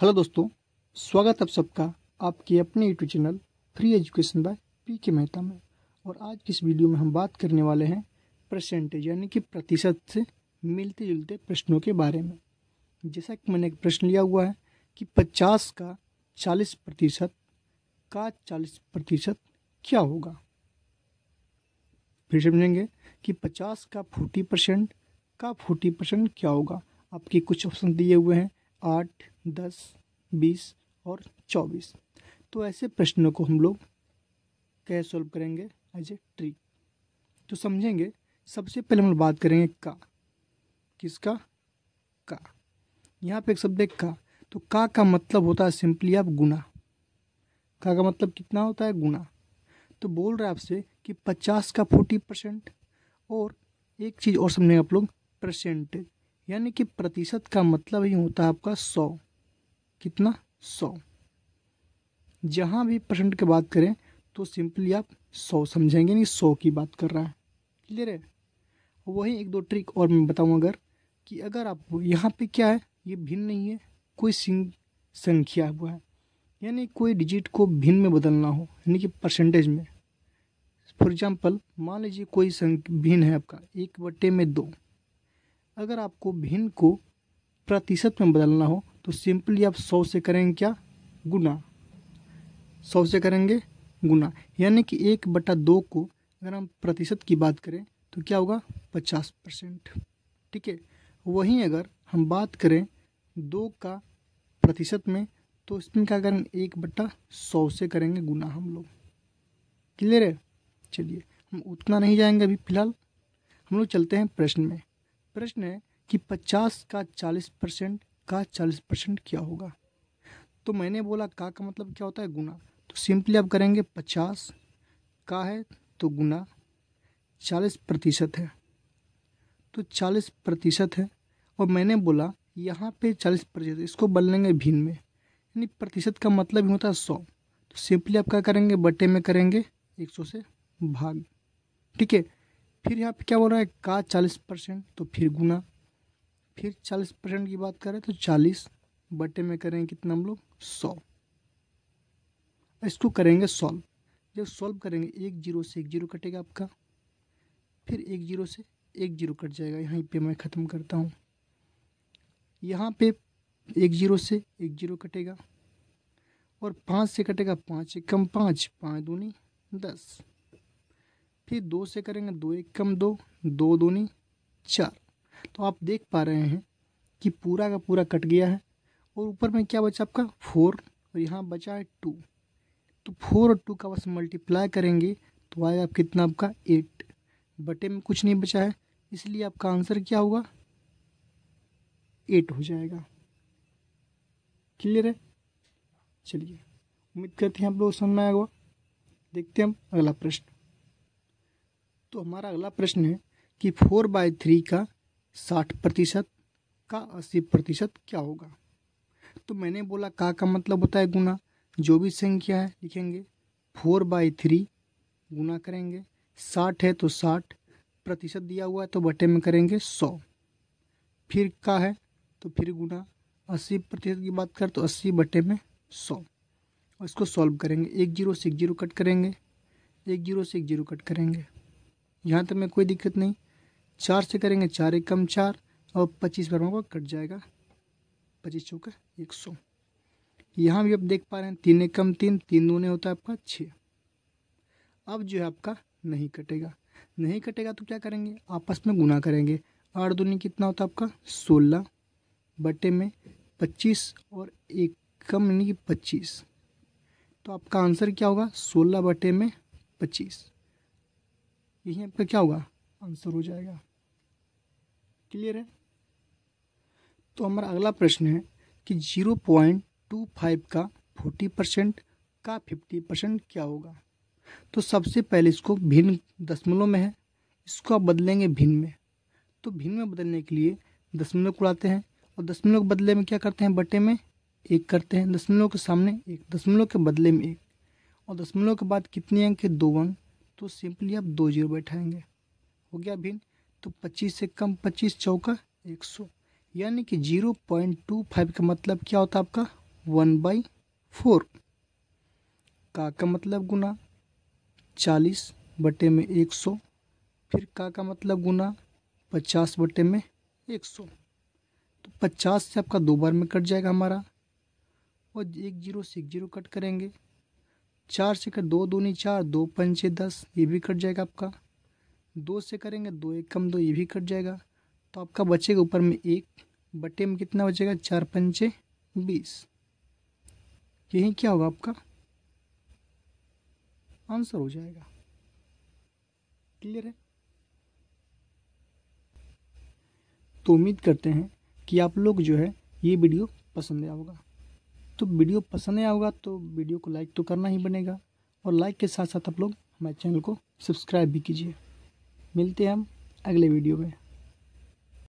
hello दोस्तों स्वागत आप सबका आपके अपने YouTube channel free education by P K Mehta में और आज की इस वीडियो में हम बात करने वाले हैं परसेंटेज यानी कि प्रतिशत से मिलते जुलते प्रश्नों के बारे में जैसा कि मैंने एक प्रश्न लिया हुआ है कि पचास का चालीस प्रतिशत का चालीस प्रतिशत क्या होगा फिर समझेंगे कि पचास का फोर्टी परसेंट का फोर्टी परसेंट क्या होगा आपके कुछ ऑप्शन दिए हुए हैं आठ दस बीस और चौबीस तो ऐसे प्रश्नों को हम लोग कैसे सॉल्व करेंगे एज ए ट्री तो समझेंगे सबसे पहले हम लोग बात करेंगे का किसका का यहाँ पे एक शब्द है का तो का का मतलब होता है सिंपली आप गुना का का मतलब कितना होता है गुना तो बोल रहा है आपसे कि पचास का फोर्टी परसेंट और एक चीज़ और समझेंगे आप लोग परसेंटेज यानी कि प्रतिशत का मतलब ही होता है आपका सौ कितना सौ जहाँ भी परसेंट की बात करें तो सिंपली आप सौ समझेंगे नहीं सौ की बात कर रहा है क्लियर है वही एक दो ट्रिक और मैं बताऊँ अगर कि अगर आप यहाँ पे क्या है ये भिन्न नहीं है कोई संख्या हुआ है यानी कोई डिजिट को भिन्न में बदलना हो यानी कि परसेंटेज में फॉर एग्जांपल मान लीजिए कोई भिन्न है आपका एक बट्टे में दो अगर आपको भिन्न को प्रतिशत में बदलना हो तो सिंपली आप सौ से करेंगे क्या गुना सौ से करेंगे गुना यानी कि एक बटा दो को अगर हम प्रतिशत की बात करें तो क्या होगा पचास परसेंट ठीक है वहीं अगर हम बात करें दो का प्रतिशत में तो इसमें क्या करेंगे एक बट्टा सौ से करेंगे गुना हम लोग क्लियर है चलिए हम उतना नहीं जाएंगे अभी फ़िलहाल हम लोग चलते हैं प्रश्न में प्रश्न है कि पचास का चालीस परसेंट का चालीस परसेंट क्या होगा तो मैंने बोला का का मतलब क्या होता है गुना तो सिंपली आप करेंगे पचास का है तो गुना चालीस प्रतिशत है तो चालीस प्रतिशत है और मैंने बोला यहाँ पे चालीस प्रतिशत इसको बदल लेंगे भिन्न में यानी प्रतिशत का मतलब ही होता है सौ तो सिंपली आप क्या करेंगे बटे में करेंगे एक सौ से भाग ठीक है फिर यहाँ पे क्या बोल रहा है का चालीस परसेंट तो फिर गुना फिर चालीस परसेंट की बात करें तो चालीस बटे में करें कितना हम लोग सौ इसको करेंगे सॉल्व जब सॉल्व करेंगे एक जीरो से एक जीरो कटेगा आपका फिर एक जीरो से एक जीरो कट जाएगा यहीं पे मैं ख़त्म करता हूँ यहाँ पे एक जीरो से एक जीरो कटेगा और पाँच से कटेगा पाँच एक कम पाँच पाँच दूनी दस फिर दो से करेंगे दो एक कम दो दो दूनी चार तो आप देख पा रहे हैं कि पूरा का पूरा कट गया है और ऊपर में क्या बचा आपका फोर और यहाँ बचा है टू तो फोर और टू का बस मल्टीप्लाई करेंगे तो आएगा आप कितना आपका एट बटे में कुछ नहीं बचा है इसलिए आपका आंसर क्या होगा एट हो जाएगा क्लियर है चलिए उम्मीद करते हैं आप लोग समझ में आएगा देखते हैं हम अगला प्रश्न तो हमारा अगला प्रश्न है कि फोर बाय थ्री का साठ प्रतिशत का अस्सी प्रतिशत क्या होगा तो मैंने बोला का का मतलब होता है गुना जो भी संख्या है लिखेंगे फोर बाई थ्री गुना करेंगे साठ है तो साठ प्रतिशत दिया हुआ है तो बटे में करेंगे सौ फिर का है तो फिर गुना अस्सी प्रतिशत की बात कर तो अस्सी बटे में सौ इसको सॉल्व करेंगे एक जीरो से एक जीरो कट करेंगे एक जीरो से एक जीरो कट करेंगे यहाँ तक में कोई दिक्कत नहीं चार से करेंगे चार एक कम चार और पच्चीस बार को कट जाएगा पच्चीस चौका एक सौ यहाँ भी आप देख पा रहे हैं तीन एक कम तीन तीन दूने होता है आपका छः अब जो है आपका नहीं कटेगा नहीं कटेगा तो क्या करेंगे आपस में गुना करेंगे आठ दूनी कितना होता है आपका सोलह बटे में पच्चीस और एक कम यानी कि पच्चीस तो आपका आंसर क्या होगा सोलह बटे में पच्चीस यही आपका क्या होगा आंसर हो जाएगा क्लियर है तो हमारा अगला प्रश्न है कि जीरो पॉइंट टू फाइव का फोर्टी परसेंट का फिफ्टी परसेंट क्या होगा तो सबसे पहले इसको भिन्न दशमलव में है इसको आप बदलेंगे भिन्न में तो भिन्न में बदलने के लिए दशमलव को उड़ाते हैं और दशमलव के बदले में क्या करते हैं बटे में एक करते हैं दशमलव के सामने एक दशमलव के बदले में एक और दशमलव के बाद कितने अंक है दो अंक तो सिंपली आप दो जीरो बैठाएंगे हो गया भिन्न तो पच्चीस से कम पच्चीस चौका एक सौ यानी कि जीरो पॉइंट टू फाइव का मतलब क्या होता है आपका वन बाई फोर का का मतलब गुना चालीस बटे में एक सौ फिर का का मतलब गुना पचास बटे में एक सौ तो पचास से आपका दो बार में कट जाएगा हमारा और एक जीरो सिक्स जीरो कट करेंगे चार से कर दो दूनी चार दो पंचे दस ये भी कट जाएगा आपका दो से करेंगे दो एक कम दो ये भी कट जाएगा तो आपका बचेगा ऊपर में एक बटे में कितना बचेगा चार पंचे बीस यही क्या होगा आपका आंसर हो जाएगा क्लियर है तो उम्मीद करते हैं कि आप लोग जो है ये वीडियो पसंद आया होगा तो वीडियो पसंद नहीं आएगा तो वीडियो को लाइक तो करना ही बनेगा और लाइक के साथ साथ आप लोग हमारे चैनल को सब्सक्राइब भी कीजिए मिलते हैं हम अगले वीडियो में